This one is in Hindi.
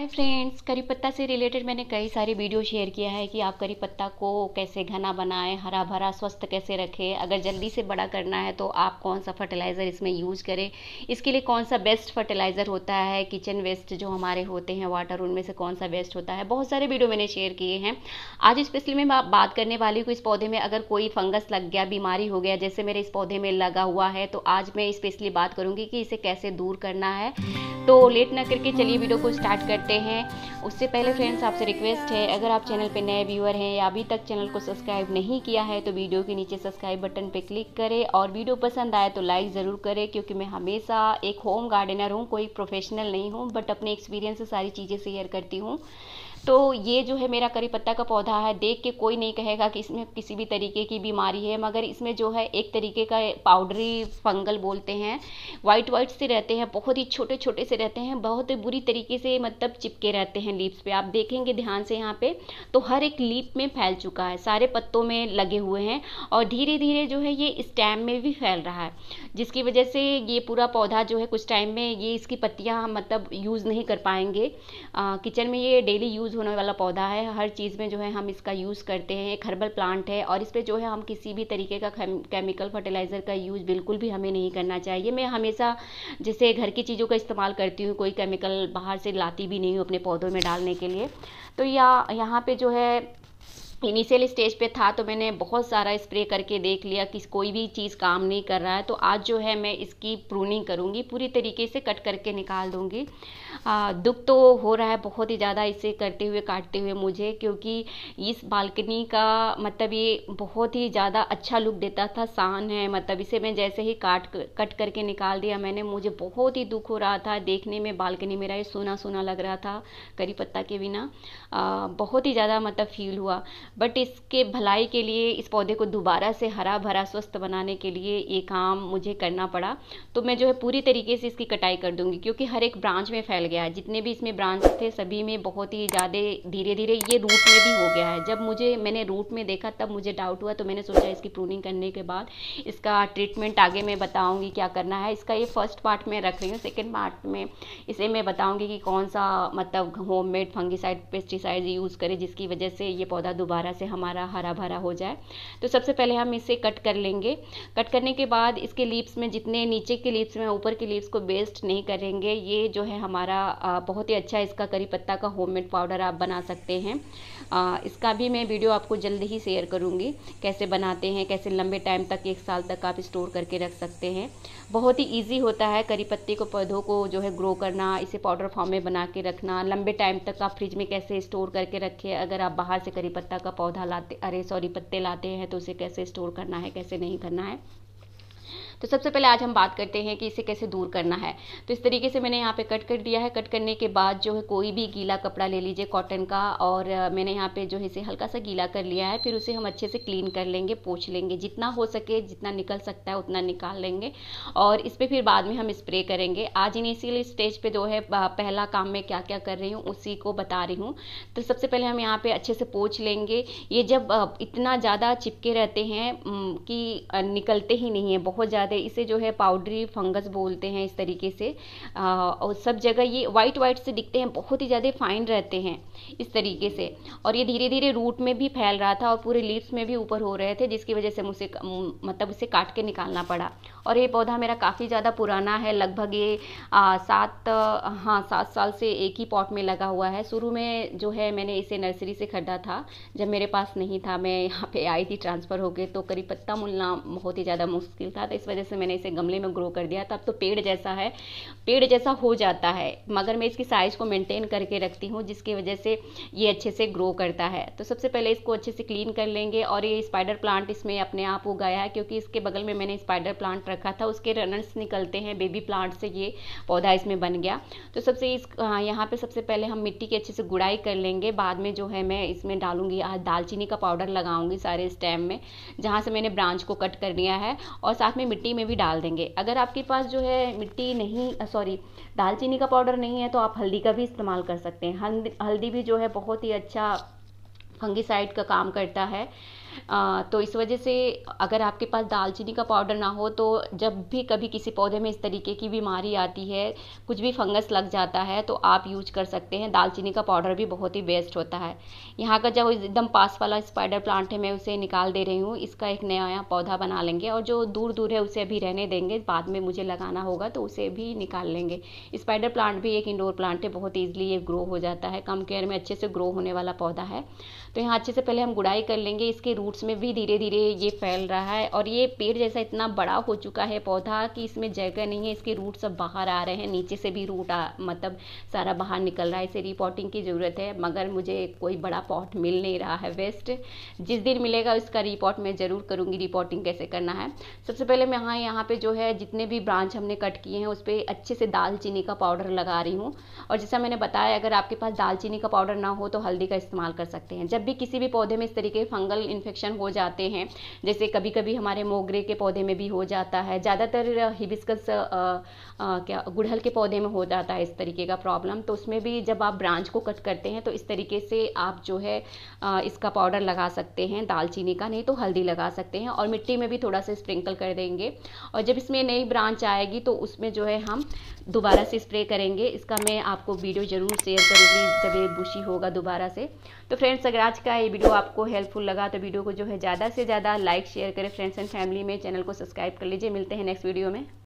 हाय फ्रेंड्स करी पत्ता से रिलेटेड मैंने कई सारे वीडियो शेयर किया है कि आप करी पत्ता को कैसे घना बनाएं हरा भरा स्वस्थ कैसे रखें अगर जल्दी से बड़ा करना है तो आप कौन सा फर्टिलाइज़र इसमें यूज करें इसके लिए कौन सा बेस्ट फर्टिलाइज़र होता है किचन वेस्ट जो हमारे होते हैं वाटर उनमें से कौन सा बेस्ट होता है बहुत सारे वीडियो मैंने शेयर किए हैं आज स्पेशली मैं बात करने वाली हूँ इस पौधे में अगर कोई फंगस लग गया बीमारी हो गया जैसे मेरे इस पौधे में लगा हुआ है तो आज मैं स्पेशली बात करूँगी कि इसे कैसे दूर करना है तो लेट ना करके चलिए वीडियो को स्टार्ट करते हैं उससे पहले फ्रेंड्स आपसे रिक्वेस्ट है अगर आप चैनल पर नए व्यूअर हैं या अभी तक चैनल को सब्सक्राइब नहीं किया है तो वीडियो के नीचे सब्सक्राइब बटन पर क्लिक करें और वीडियो पसंद आए तो लाइक ज़रूर करें क्योंकि मैं हमेशा एक होम गार्डनर हूँ कोई प्रोफेशनल नहीं हूँ बट अपने एक्सपीरियंस से सारी चीज़ें शेयर करती हूँ तो ये जो है मेरा करी पत्ता का पौधा है देख के कोई नहीं कहेगा कि इसमें किसी भी तरीके की बीमारी है मगर इसमें जो है एक तरीके का पाउडरी फंगल बोलते हैं वाइट वाइट से रहते हैं बहुत ही छोटे छोटे से रहते हैं बहुत ही बुरी तरीके से मतलब चिपके रहते हैं लीप्स पे आप देखेंगे ध्यान से यहाँ पे तो हर एक लीप में फैल चुका है सारे पत्तों में लगे हुए हैं और धीरे धीरे जो है ये स्टैम में भी फैल रहा है जिसकी वजह से ये पूरा पौधा जो है कुछ टाइम में ये इसकी पत्तियाँ हम मतलब यूज़ नहीं कर पाएंगे किचन में ये डेली यूज़ होने वाला पौधा है हर चीज़ में जो है हम इसका यूज़ करते हैं एक हर्बल प्लांट है और इस पर जो है हम किसी भी तरीके का केमिकल फर्टिलाइज़र का यूज़ बिल्कुल भी हमें नहीं करना चाहिए मैं हमेशा जैसे घर की चीज़ों का इस्तेमाल करती हूँ कोई केमिकल बाहर से लाती भी नहीं हूँ अपने पौधों में डालने के लिए तो या यहाँ पर जो है इनिशियल स्टेज पे था तो मैंने बहुत सारा स्प्रे करके देख लिया कि कोई भी चीज़ काम नहीं कर रहा है तो आज जो है मैं इसकी प्रूनिंग करूँगी पूरी तरीके से कट करके निकाल दूँगी दुख तो हो रहा है बहुत ही ज़्यादा इसे करते हुए काटते हुए मुझे क्योंकि इस बालकनी का मतलब ये बहुत ही ज़्यादा अच्छा लुक देता था शान है मतलब इसे मैं जैसे ही काट कट करके निकाल दिया मैंने मुझे बहुत ही दुख हो रहा था देखने में बालकनी मेरा ये सोना सोना लग रहा था करी पत्ता के बिना बहुत ही ज़्यादा मतलब फील हुआ बट इसके भलाई के लिए इस पौधे को दोबारा से हरा भरा स्वस्थ बनाने के लिए ये काम मुझे करना पड़ा तो मैं जो है पूरी तरीके से इसकी कटाई कर दूँगी क्योंकि हर एक ब्रांच में फैल गया है जितने भी इसमें ब्रांच थे सभी में बहुत ही ज़्यादा धीरे धीरे ये रूट में भी हो गया है जब मुझे मैंने रूट में देखा तब मुझे डाउट हुआ तो मैंने सोचा इसकी प्रूनिंग करने के बाद इसका ट्रीटमेंट आगे मैं बताऊँगी क्या करना है इसका ये फर्स्ट पार्ट में रख रही हूँ सेकेंड पार्ट में इसे मैं बताऊँगी कि कौन सा मतलब home made fungicide pesticide use करें जिसकी वजह से ये पौधा दोबारा से हमारा हरा भरा हो जाए तो सबसे पहले हम इसे कट कर लेंगे कट करने के बाद इसके लीप्स में जितने नीचे के लीप्स में ऊपर के लीप्स को वेस्ट नहीं करेंगे ये जो है हमारा या बहुत ही अच्छा इसका करी पत्ता का होममेड पाउडर आप बना सकते हैं इसका भी मैं वीडियो आपको जल्द ही शेयर करूँगी कैसे बनाते हैं कैसे लंबे टाइम तक एक साल तक आप स्टोर करके रख सकते हैं बहुत ही ईजी होता है करी पत्ते को पौधों को जो है ग्रो करना इसे पाउडर फॉर्म में बना के रखना लंबे टाइम तक आप फ्रिज में कैसे स्टोर करके रखें अगर आप बाहर से करी पत्ता का पौधा लाते अरे सॉरी पत्ते लाते हैं तो उसे कैसे स्टोर करना है कैसे नहीं करना है तो सबसे पहले आज हम बात करते हैं कि इसे कैसे दूर करना है तो इस तरीके से मैंने यहाँ पे कट कर दिया है कट करने के बाद जो है कोई भी गीला कपड़ा ले लीजिए कॉटन का और मैंने यहाँ पे जो है इसे हल्का सा गीला कर लिया है फिर उसे हम अच्छे से क्लीन कर लेंगे पोछ लेंगे जितना हो सके जितना निकल सकता है उतना निकाल लेंगे और इस पर फिर बाद में हम स्प्रे करेंगे आज इनिशियल स्टेज पर जो है पहला काम मैं क्या क्या कर रही हूँ उसी को बता रही हूँ तो सबसे पहले हम यहाँ पर अच्छे से पोछ लेंगे ये जब इतना ज़्यादा चिपके रहते हैं कि निकलते ही नहीं है बहुत ज़्यादा है इसे जो है पाउडरी फंगस बोलते हैं इस तरीके से आ, और सब जगह ये वाइट वाइट से दिखते हैं बहुत ही ज़्यादा फाइन रहते हैं इस तरीके से और ये धीरे धीरे रूट में भी फैल रहा था और पूरे लीव्स में भी ऊपर हो रहे थे जिसकी वजह से मुझे मतलब उसे काट के निकालना पड़ा और ये पौधा मेरा काफ़ी ज़्यादा पुराना है लगभग ये सात हाँ सात साल से एक ही पॉट में लगा हुआ है शुरू में जो है मैंने इसे नर्सरी से खरीदा था जब मेरे पास नहीं था मैं यहाँ पे आई थी ट्रांसफ़र हो गए तो करीब पत्ता मिलना बहुत ही ज़्यादा मुश्किल था तो इस वजह वजह से मैंने इसे गमले में ग्रो कर दिया तब तो पेड़ जैसा है पेड़ जैसा हो जाता है मगर मैं इसकी साइज़ को मेंटेन करके रखती हूँ जिसकी वजह से ये अच्छे से ग्रो करता है तो सबसे पहले इसको अच्छे से क्लीन कर लेंगे और ये स्पाइडर प्लांट इसमें अपने आप उगाया है क्योंकि इसके बगल में मैंने स्पाइडर प्लांट रखा था उसके रनर्स निकलते हैं बेबी प्लांट से ये पौधा इसमें बन गया तो सबसे इस हाँ, यहाँ पर सबसे पहले हम मिट्टी की अच्छे से गुड़ाई कर लेंगे बाद में जो है मैं इसमें डालूंगी आज दालचीनी का पाउडर लगाऊंगी सारे स्टेम में जहाँ से मैंने ब्रांच को कट कर लिया है और साथ में मिट्टी मिट्टी में भी डाल देंगे अगर आपके पास जो है मिट्टी नहीं सॉरी दालचीनी का पाउडर नहीं है तो आप हल्दी का भी इस्तेमाल कर सकते हैं हल्दी भी जो है बहुत ही अच्छा फंगिसाइड का काम करता है तो इस वजह से अगर आपके पास दालचीनी का पाउडर ना हो तो जब भी कभी किसी पौधे में इस तरीके की बीमारी आती है कुछ भी फंगस लग जाता है तो आप यूज कर सकते हैं दालचीनी का पाउडर भी बहुत ही बेस्ट होता है यहाँ का जब एकदम पास वाला स्पाइडर प्लांट है मैं उसे निकाल दे रही हूँ इसका एक नया नया पौधा बना लेंगे और जो दूर दूर है उसे अभी रहने देंगे बाद में मुझे लगाना होगा तो उसे भी निकाल लेंगे स्पाइडर प्लांट भी एक इंडोर प्लांट है बहुत ईजिली ये ग्रो हो जाता है कम केयर में अच्छे से ग्रो होने वाला पौधा है तो यहाँ अच्छे से पहले हम गुड़ाई कर लेंगे इसके रूट रूट्स में भी धीरे धीरे ये फैल रहा है और ये पेड़ जैसा इतना बड़ा हो चुका है पौधा कि इसमें जगह नहीं है इसके रूट सब बाहर आ रहे हैं नीचे से भी रूट आ मतलब सारा बाहर निकल रहा है इसे रिपोर्टिंग की ज़रूरत है मगर मुझे कोई बड़ा पॉट मिल नहीं रहा है वेस्ट जिस दिन मिलेगा उसका रिपोर्ट मैं ज़रूर करूँगी रिपोर्टिंग कैसे करना है सबसे पहले मैं हाँ यहाँ पर जो है जितने भी ब्रांच हमने कट किए हैं उस पर अच्छे से दालचीनी का पाउडर लगा रही हूँ और जैसा मैंने बताया अगर आपके पास दालचीनी का पाउडर ना हो तो हल्दी का इस्तेमाल कर सकते हैं जब भी किसी भी पौधे में इस तरीके फंगल इन्फेक्शन इन्फेक्शन हो जाते हैं जैसे कभी कभी हमारे मोगरे के पौधे में भी हो जाता है ज़्यादातर हिबिस्कस क्या गुड़हल के पौधे में हो जाता है इस तरीके का प्रॉब्लम तो उसमें भी जब आप ब्रांच को कट करते हैं तो इस तरीके से आप जो है इसका पाउडर लगा सकते हैं दालचीनी का नहीं तो हल्दी लगा सकते हैं और मिट्टी में भी थोड़ा सा स्प्रिंकल कर देंगे और जब इसमें नई ब्रांच आएगी तो उसमें जो है हम दोबारा से स्प्रे करेंगे इसका मैं आपको वीडियो ज़रूर शेयर करूँगी जब बुशी होगा दोबारा से तो फ्रेंड्स अगर आज का ये वीडियो आपको हेल्पफुल लगा तो वीडियो को जो है ज़्यादा से ज़्यादा लाइक शेयर करें फ्रेंड्स एंड फैमिली में चैनल को सब्सक्राइब कर लीजिए मिलते हैं नेक्स्ट वीडियो में